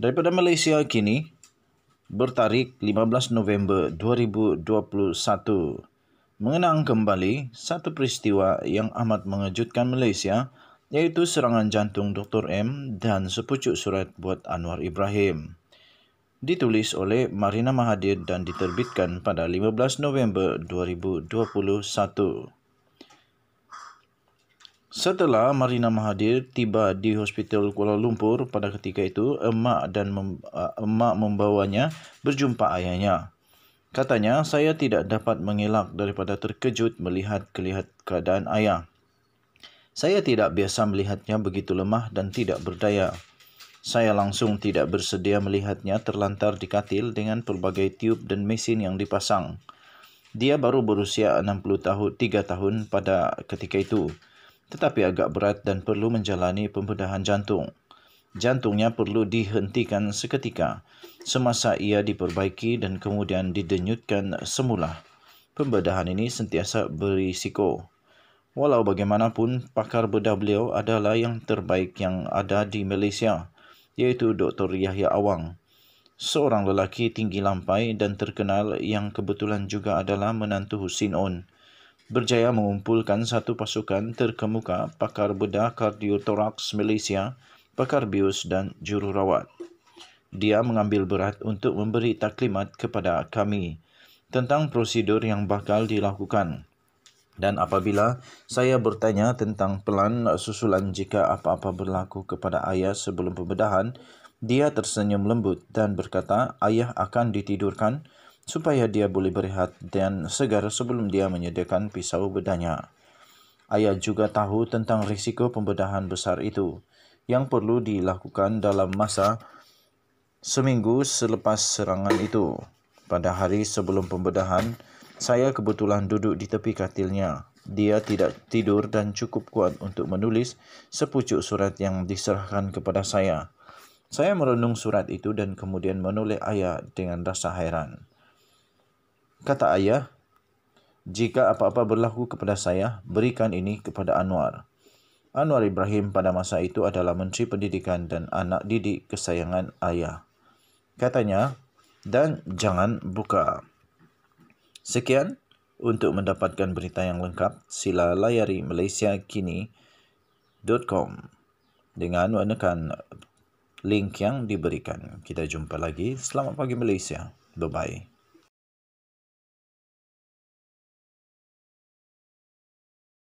daripada Malaysia kini bertarik 15 November 2021 mengenang kembali satu peristiwa yang amat mengejutkan Malaysia iaitu serangan jantung Dr. M dan sepucuk surat buat Anwar Ibrahim. Ditulis oleh Marina Mahathir dan diterbitkan pada 15 November 2021. Setelah Marina Mahathir tiba di Hospital Kuala Lumpur pada ketika itu, emak dan mem- emak membawanya berjumpa ayahnya. Katanya, saya tidak dapat mengelak daripada terkejut melihat kelihat keadaan ayah. Saya tidak biasa melihatnya begitu lemah dan tidak berdaya. Saya langsung tidak bersedia melihatnya terlantar di katil dengan pelbagai tiub dan mesin yang dipasang. Dia baru berusia 63 tahun pada ketika itu tetapi agak berat dan perlu menjalani pembedahan jantung. Jantungnya perlu dihentikan seketika semasa ia diperbaiki dan kemudian didenyutkan semula. Pembedahan ini sentiasa berisiko. Walau bagaimanapun, pakar bedah beliau adalah yang terbaik yang ada di Malaysia, iaitu Dr. Yahya Awang. Seorang lelaki tinggi lampai dan terkenal yang kebetulan juga adalah menantu Husin On berjaya mengumpulkan satu pasukan terkemuka pakar bedah kardiotoraks Malaysia, pakar bius dan jururawat. Dia mengambil berat untuk memberi taklimat kepada kami tentang prosedur yang bakal dilakukan. Dan apabila saya bertanya tentang pelan susulan jika apa-apa berlaku kepada ayah sebelum pembedahan, dia tersenyum lembut dan berkata ayah akan ditidurkan supaya dia boleh berehat dan segar sebelum dia menyediakan pisau bedanya. Ayah juga tahu tentang risiko pembedahan besar itu yang perlu dilakukan dalam masa seminggu selepas serangan itu. Pada hari sebelum pembedahan, saya kebetulan duduk di tepi katilnya. Dia tidak tidur dan cukup kuat untuk menulis sepucuk surat yang diserahkan kepada saya. Saya merenung surat itu dan kemudian menulis ayat dengan rasa hairan kata ayah, jika apa-apa berlaku kepada saya, berikan ini kepada Anwar. Anwar Ibrahim pada masa itu adalah Menteri Pendidikan dan Anak Didik Kesayangan Ayah. Katanya, dan jangan buka. Sekian, untuk mendapatkan berita yang lengkap, sila layari malaysiakini.com dengan menekan link yang diberikan. Kita jumpa lagi. Selamat pagi Malaysia. Bye-bye.